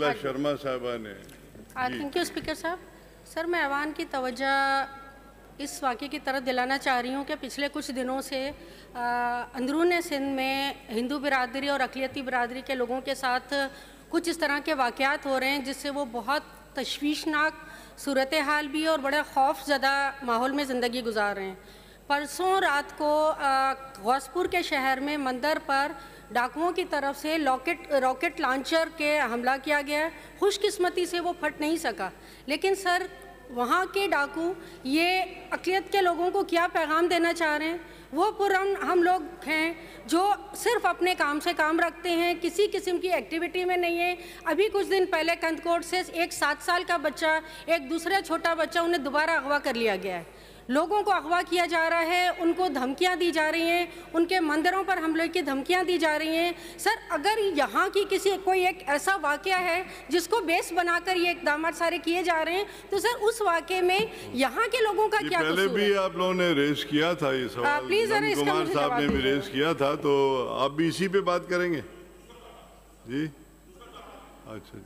मंगला शर्मा साहबा ने thank you speaker साहब सर मैं अवान की तवज्जा इस वाक़े की तरफ दिलाना चाह रही हूँ कि पिछले कुछ दिनों से अंदरून सिंध में हिंदू बिरादरी और अकलीती बिरादरी के लोगों के साथ कुछ इस तरह के वाक़ात हो रहे हैं जिससे वो बहुत तशवीशनाक सूरत हाल भी और बड़े खौफजदा माहौल में ज़िंदगी गुजार रहे हैं परसों रात को गौसपुर के शहर में मंदिर पर डाकुओं की तरफ से लॉकेट रॉकेट लॉन्चर के हमला किया गया है खुशकिस्मती से वो फट नहीं सका लेकिन सर वहाँ के डाकू ये अकलियत के लोगों को क्या पैगाम देना चाह रहे हैं वो पुरान हम लोग हैं जो सिर्फ अपने काम से काम रखते हैं किसी किस्म की एक्टिविटी में नहीं है अभी कुछ दिन पहले कंदकोट से एक सात साल का बच्चा एक दूसरा छोटा बच्चा उन्हें दोबारा अगवा कर लिया गया है लोगों को अगवा किया जा रहा है उनको धमकियां दी जा रही हैं उनके मंदिरों पर हमले की धमकियां दी जा रही हैं सर अगर यहाँ की किसी कोई एक ऐसा वाक़ है जिसको बेस बनाकर ये इकदाम सारे किए जा रहे हैं तो सर उस वाक़े में यहाँ के लोगों का क्या पहले भी आप लोगों ने रेस किया था ये हाँ, सवाल प्लीज कुमार साहब ने भी रेस किया था तो आप भी इसी पे बात करेंगे जी अच्छा